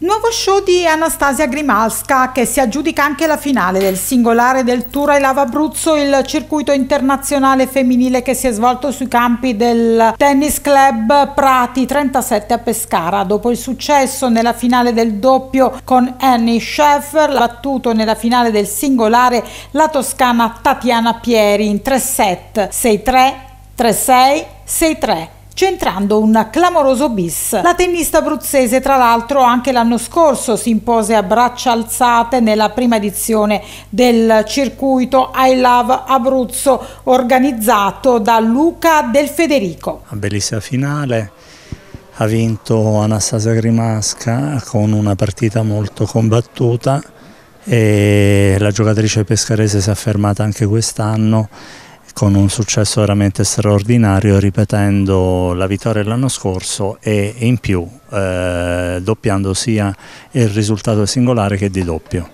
Nuovo show di Anastasia Grimalska che si aggiudica anche la finale del singolare del Tour ai Lava Abruzzo, il circuito internazionale femminile che si è svolto sui campi del Tennis Club Prati 37 a Pescara. Dopo il successo nella finale del doppio con Annie Schaeffer, battuto nella finale del singolare la toscana Tatiana Pieri in 3 set 6-3, 3-6, 6-3 centrando un clamoroso bis. La tennista abruzzese tra l'altro anche l'anno scorso si impose a braccia alzate nella prima edizione del circuito I Love Abruzzo organizzato da Luca Del Federico. Una bellissima finale, ha vinto Anastasia Grimasca con una partita molto combattuta e la giocatrice pescarese si è affermata anche quest'anno con un successo veramente straordinario ripetendo la vittoria dell'anno scorso e in più eh, doppiando sia il risultato singolare che di doppio.